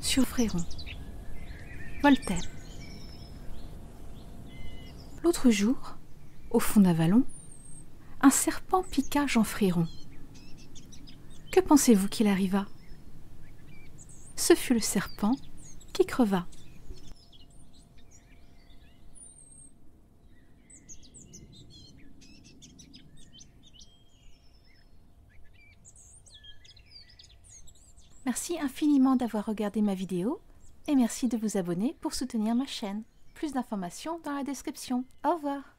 sur Fréron. Voltaire. L'autre jour, au fond d'un vallon, un serpent piqua Jean Fréron. Que pensez-vous qu'il arriva Ce fut le serpent qui creva. Merci infiniment d'avoir regardé ma vidéo et merci de vous abonner pour soutenir ma chaîne. Plus d'informations dans la description. Au revoir